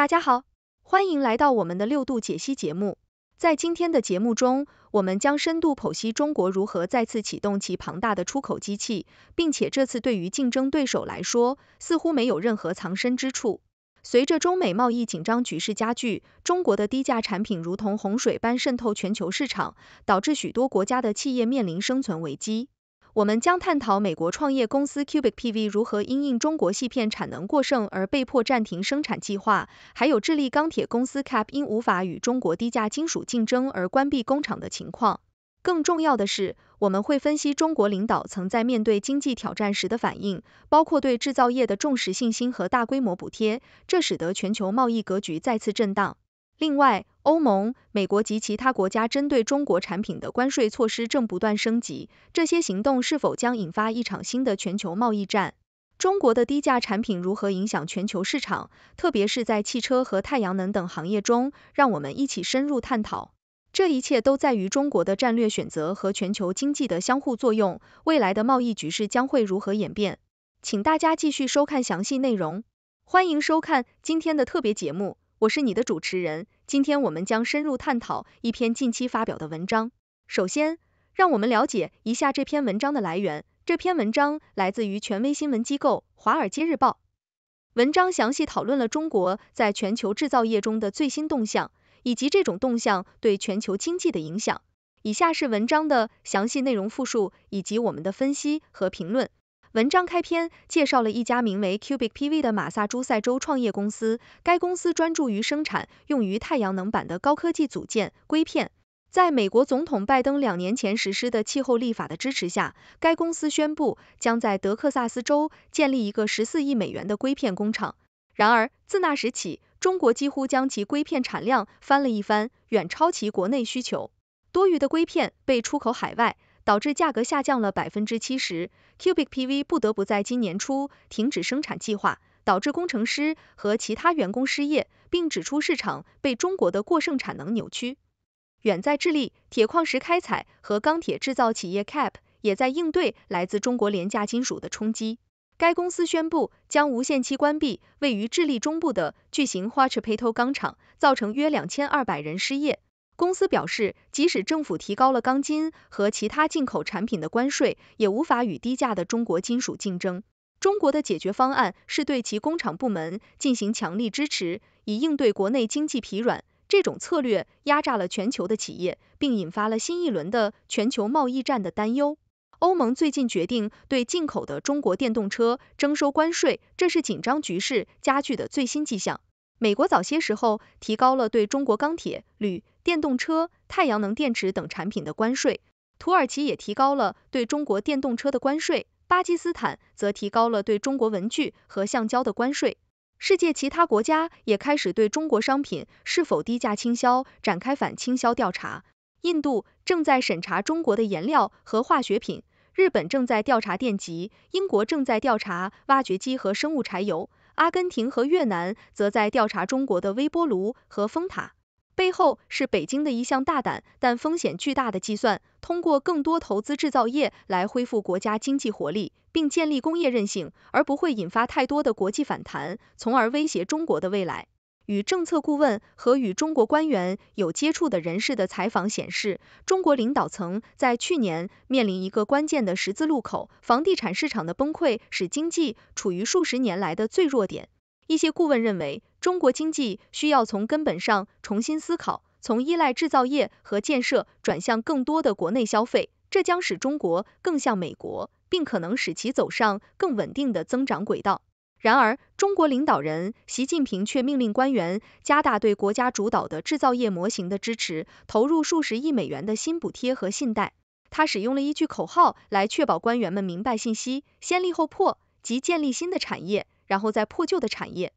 大家好，欢迎来到我们的六度解析节目。在今天的节目中，我们将深度剖析中国如何再次启动其庞大的出口机器，并且这次对于竞争对手来说似乎没有任何藏身之处。随着中美贸易紧张局势加剧，中国的低价产品如同洪水般渗透全球市场，导致许多国家的企业面临生存危机。我们将探讨美国创业公司 Cubic PV 如何因应中国细片产能过剩而被迫暂停生产计划，还有智利钢铁公司 Cap 因无法与中国低价金属竞争而关闭工厂的情况。更重要的是，我们会分析中国领导曾在面对经济挑战时的反应，包括对制造业的重视、信心和大规模补贴，这使得全球贸易格局再次震荡。另外，欧盟、美国及其他国家针对中国产品的关税措施正不断升级，这些行动是否将引发一场新的全球贸易战？中国的低价产品如何影响全球市场，特别是在汽车和太阳能等行业中？让我们一起深入探讨。这一切都在于中国的战略选择和全球经济的相互作用，未来的贸易局势将会如何演变？请大家继续收看详细内容，欢迎收看今天的特别节目。我是你的主持人，今天我们将深入探讨一篇近期发表的文章。首先，让我们了解一下这篇文章的来源。这篇文章来自于权威新闻机构《华尔街日报》。文章详细讨论了中国在全球制造业中的最新动向，以及这种动向对全球经济的影响。以下是文章的详细内容复述以及我们的分析和评论。文章开篇介绍了一家名为 Cubic PV 的马萨诸塞州创业公司，该公司专注于生产用于太阳能板的高科技组件——硅片。在美国总统拜登两年前实施的气候立法的支持下，该公司宣布将在德克萨斯州建立一个十四亿美元的硅片工厂。然而，自那时起，中国几乎将其硅片产量翻了一番，远超其国内需求。多余的硅片被出口海外。导致价格下降了百分之七十，Cubic PV 不得不在今年初停止生产计划，导致工程师和其他员工失业，并指出市场被中国的过剩产能扭曲。远在智利，铁矿石开采和钢铁制造企业 Cap 也在应对来自中国廉价金属的冲击。该公司宣布将无限期关闭位于智利中部的巨型花 a t o 钢厂，造成约两千二百人失业。公司表示，即使政府提高了钢筋和其他进口产品的关税，也无法与低价的中国金属竞争。中国的解决方案是对其工厂部门进行强力支持，以应对国内经济疲软。这种策略压榨了全球的企业，并引发了新一轮的全球贸易战的担忧。欧盟最近决定对进口的中国电动车征收关税，这是紧张局势加剧的最新迹象。美国早些时候提高了对中国钢铁、铝、电动车、太阳能电池等产品的关税，土耳其也提高了对中国电动车的关税，巴基斯坦则提高了对中国文具和橡胶的关税。世界其他国家也开始对中国商品是否低价倾销展开反倾销调查。印度正在审查中国的颜料和化学品，日本正在调查电极，英国正在调查挖掘机和生物柴油。阿根廷和越南则在调查中国的微波炉和风塔，背后是北京的一项大胆但风险巨大的计算：通过更多投资制造业来恢复国家经济活力，并建立工业韧性，而不会引发太多的国际反弹，从而威胁中国的未来。与政策顾问和与中国官员有接触的人士的采访显示，中国领导层在去年面临一个关键的十字路口。房地产市场的崩溃使经济处于数十年来的最弱点。一些顾问认为，中国经济需要从根本上重新思考，从依赖制造业和建设转向更多的国内消费，这将使中国更像美国，并可能使其走上更稳定的增长轨道。然而，中国领导人习近平却命令官员加大对国家主导的制造业模型的支持，投入数十亿美元的新补贴和信贷。他使用了一句口号来确保官员们明白信息：先立后破，即建立新的产业，然后再破旧的产业。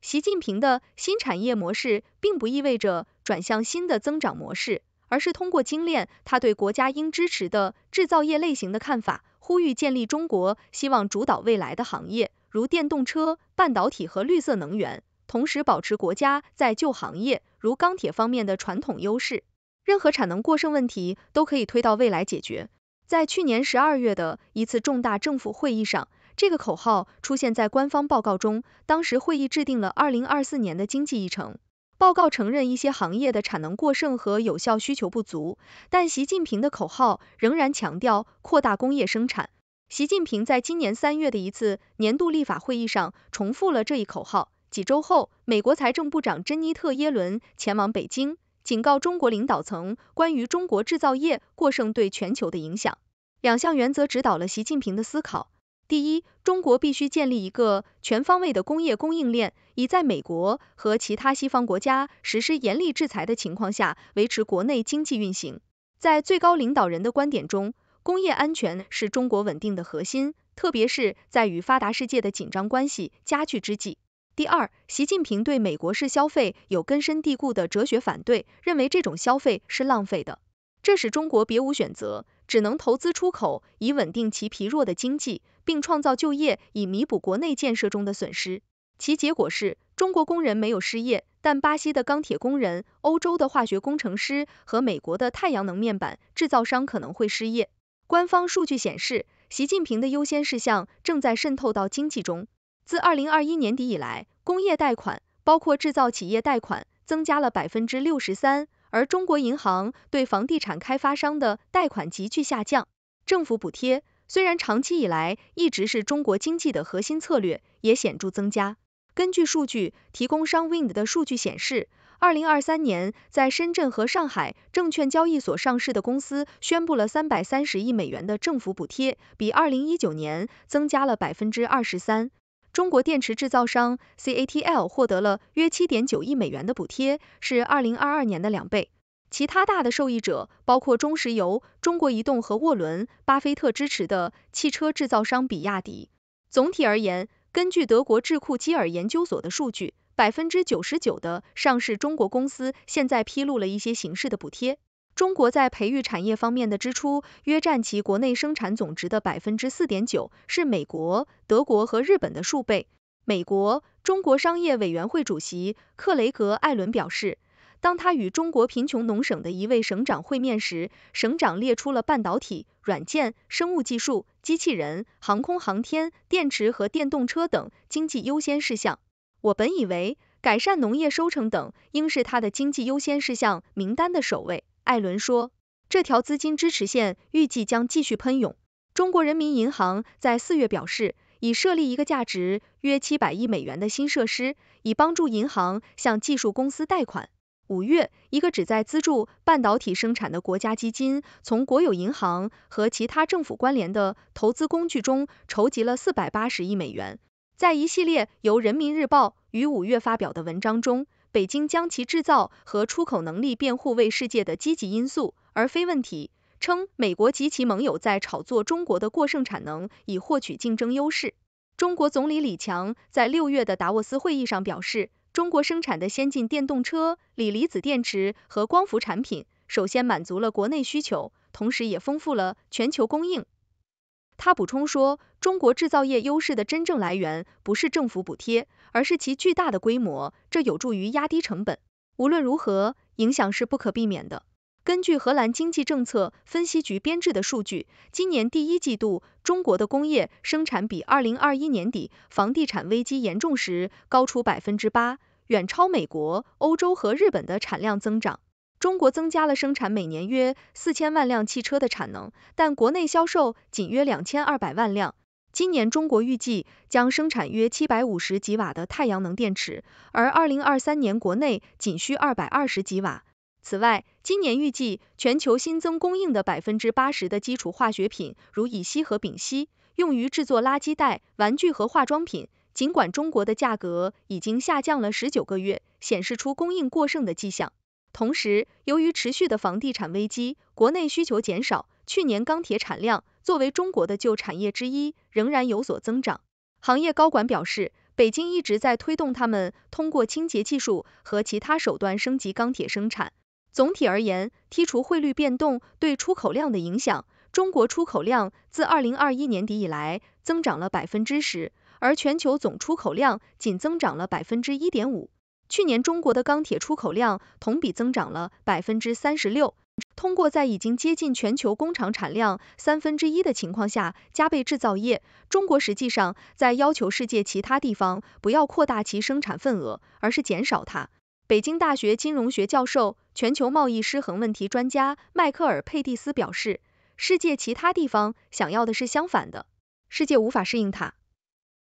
习近平的新产业模式并不意味着转向新的增长模式，而是通过精炼他对国家应支持的制造业类型的看法，呼吁建立中国希望主导未来的行业。如电动车、半导体和绿色能源，同时保持国家在旧行业如钢铁方面的传统优势。任何产能过剩问题都可以推到未来解决。在去年十二月的一次重大政府会议上，这个口号出现在官方报告中。当时会议制定了二零二四年的经济议程。报告承认一些行业的产能过剩和有效需求不足，但习近平的口号仍然强调扩大工业生产。习近平在今年三月的一次年度立法会议上重复了这一口号。几周后，美国财政部长珍妮特·耶伦前往北京，警告中国领导层关于中国制造业过剩对全球的影响。两项原则指导了习近平的思考：第一，中国必须建立一个全方位的工业供应链，以在美国和其他西方国家实施严厉制裁的情况下维持国内经济运行。在最高领导人的观点中，工业安全是中国稳定的核心，特别是在与发达世界的紧张关系加剧之际。第二，习近平对美国式消费有根深蒂固的哲学反对，认为这种消费是浪费的。这使中国别无选择，只能投资出口，以稳定其疲弱的经济，并创造就业，以弥补国内建设中的损失。其结果是中国工人没有失业，但巴西的钢铁工人、欧洲的化学工程师和美国的太阳能面板制造商可能会失业。官方数据显示，习近平的优先事项正在渗透到经济中。自2021年底以来，工业贷款，包括制造企业贷款，增加了63%，而中国银行对房地产开发商的贷款急剧下降。政府补贴，虽然长期以来一直是中国经济的核心策略，也显著增加。根据数据提供商 Wind 的数据显示。二零二三年，在深圳和上海证券交易所上市的公司宣布了三百三十亿美元的政府补贴，比二零一九年增加了百分之二十三。中国电池制造商 CATL 获得了约七点九亿美元的补贴，是二零二二年的两倍。其他大的受益者包括中石油、中国移动和沃伦·巴菲特支持的汽车制造商比亚迪。总体而言，根据德国智库基尔研究所的数据。百分之九十九的上市中国公司现在披露了一些形式的补贴。中国在培育产业方面的支出约占其国内生产总值的百分之四点九，是美国、德国和日本的数倍。美国中国商业委员会主席克雷格·艾伦表示，当他与中国贫穷农省的一位省长会面时，省长列出了半导体、软件、生物技术、机器人、航空航天、电池和电动车等经济优先事项。我本以为改善农业收成等应是他的经济优先事项名单的首位，艾伦说。这条资金支持线预计将继续喷涌。中国人民银行在四月表示，已设立一个价值约七百亿美元的新设施，以帮助银行向技术公司贷款。五月，一个旨在资助半导体生产的国家基金从国有银行和其他政府关联的投资工具中筹集了四百八十亿美元。在一系列由《人民日报》于五月发表的文章中，北京将其制造和出口能力辩护为世界的积极因素，而非问题。称美国及其盟友在炒作中国的过剩产能，以获取竞争优势。中国总理李强在六月的达沃斯会议上表示，中国生产的先进电动车、锂离子电池和光伏产品，首先满足了国内需求，同时也丰富了全球供应。他补充说，中国制造业优势的真正来源不是政府补贴，而是其巨大的规模，这有助于压低成本。无论如何，影响是不可避免的。根据荷兰经济政策分析局编制的数据，今年第一季度，中国的工业生产比二零二一年底房地产危机严重时高出百分之八，远超美国、欧洲和日本的产量增长。中国增加了生产每年约四千万辆汽车的产能，但国内销售仅约两千二百万辆。今年中国预计将生产约七百五十吉瓦的太阳能电池，而二零二三年国内仅需二百二十吉瓦。此外，今年预计全球新增供应的百分之八十的基础化学品，如乙烯和丙烯，用于制作垃圾袋、玩具和化妆品。尽管中国的价格已经下降了十九个月，显示出供应过剩的迹象。同时，由于持续的房地产危机，国内需求减少。去年钢铁产量作为中国的旧产业之一，仍然有所增长。行业高管表示，北京一直在推动他们通过清洁技术和其他手段升级钢铁生产。总体而言，剔除汇率变动对出口量的影响，中国出口量自2021年底以来增长了10%，而全球总出口量仅增长了1.5%。去年中国的钢铁出口量同比增长了百分之三十六。通过在已经接近全球工厂产量三分之一的情况下加倍制造业，中国实际上在要求世界其他地方不要扩大其生产份额，而是减少它。北京大学金融学教授、全球贸易失衡问题专家迈克尔佩蒂斯表示，世界其他地方想要的是相反的，世界无法适应它。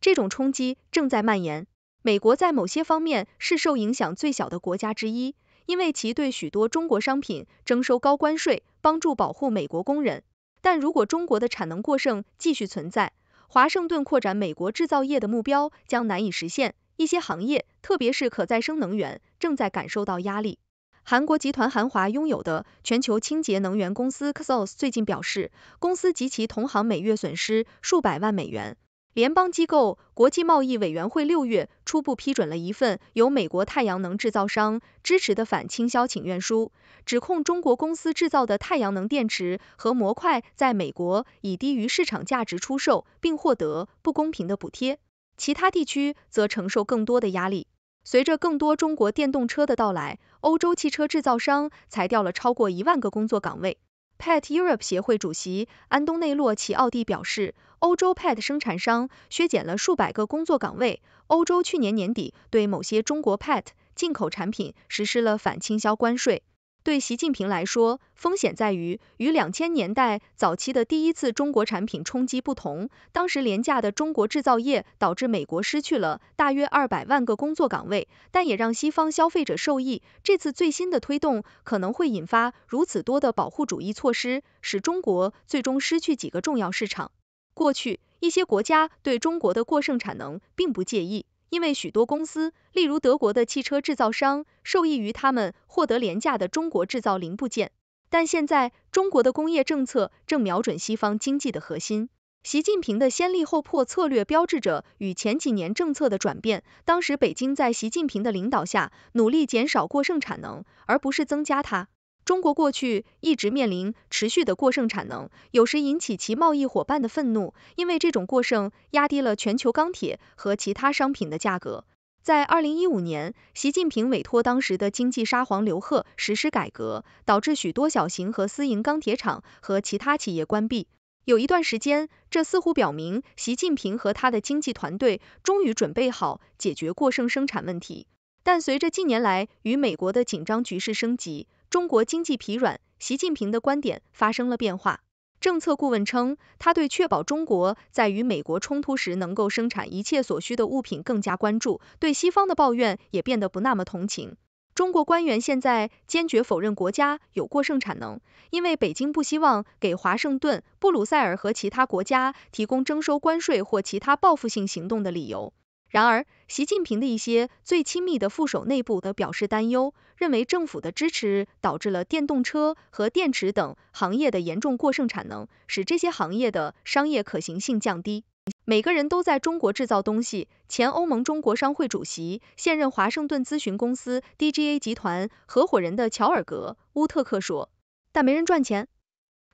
这种冲击正在蔓延。美国在某些方面是受影响最小的国家之一，因为其对许多中国商品征收高关税，帮助保护美国工人。但如果中国的产能过剩继续存在，华盛顿扩展美国制造业的目标将难以实现。一些行业，特别是可再生能源，正在感受到压力。韩国集团韩华拥有的全球清洁能源公司 k s o s 最近表示，公司及其同行每月损失数百万美元。联邦机构国际贸易委员会六月初步批准了一份由美国太阳能制造商支持的反倾销请愿书，指控中国公司制造的太阳能电池和模块在美国以低于市场价值出售，并获得不公平的补贴。其他地区则承受更多的压力。随着更多中国电动车的到来，欧洲汽车制造商裁掉了超过一万个工作岗位。Pet Europe 协会主席安东内洛奇奥蒂表示，欧洲 Pet 生产商削减了数百个工作岗位。欧洲去年年底对某些中国 Pet 进口产品实施了反倾销关税。对习近平来说，风险在于，与两千年代早期的第一次中国产品冲击不同，当时廉价的中国制造业导致美国失去了大约二百万个工作岗位，但也让西方消费者受益。这次最新的推动可能会引发如此多的保护主义措施，使中国最终失去几个重要市场。过去，一些国家对中国的过剩产能并不介意。因为许多公司，例如德国的汽车制造商，受益于他们获得廉价的中国制造零部件。但现在中国的工业政策正瞄准西方经济的核心。习近平的先立后破策略标志着与前几年政策的转变。当时，北京在习近平的领导下努力减少过剩产能，而不是增加它。中国过去一直面临持续的过剩产能，有时引起其贸易伙伴的愤怒，因为这种过剩压低了全球钢铁和其他商品的价格。在二零一五年，习近平委托当时的经济沙皇刘鹤实施改革，导致许多小型和私营钢铁厂和其他企业关闭。有一段时间，这似乎表明习近平和他的经济团队终于准备好解决过剩生产问题。但随着近年来与美国的紧张局势升级，中国经济疲软，习近平的观点发生了变化。政策顾问称，他对确保中国在与美国冲突时能够生产一切所需的物品更加关注，对西方的抱怨也变得不那么同情。中国官员现在坚决否认国家有过剩产能，因为北京不希望给华盛顿、布鲁塞尔和其他国家提供征收关税或其他报复性行动的理由。然而，习近平的一些最亲密的副手内部则表示担忧，认为政府的支持导致了电动车和电池等行业的严重过剩产能，使这些行业的商业可行性降低。每个人都在中国制造东西。前欧盟中国商会主席、现任华盛顿咨询公司 DGA 集团合伙人的乔尔格·乌特克说：“但没人赚钱。”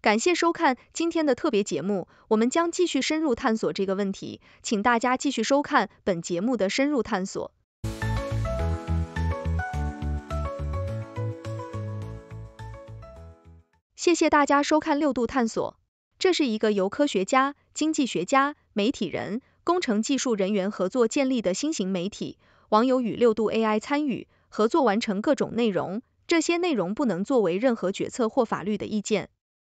感谢收看今天的特别节目，我们将继续深入探索这个问题，请大家继续收看本节目的深入探索。谢谢大家收看六度探索，这是一个由科学家、经济学家、媒体人、工程技术人员合作建立的新型媒体，网友与六度 AI 参与合作完成各种内容，这些内容不能作为任何决策或法律的意见。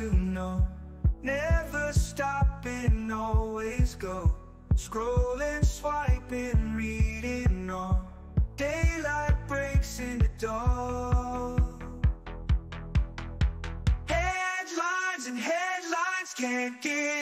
you know Never stopping, always go Scrolling, swiping, reading on Daylight breaks in the dawn Headlines and headlines can't get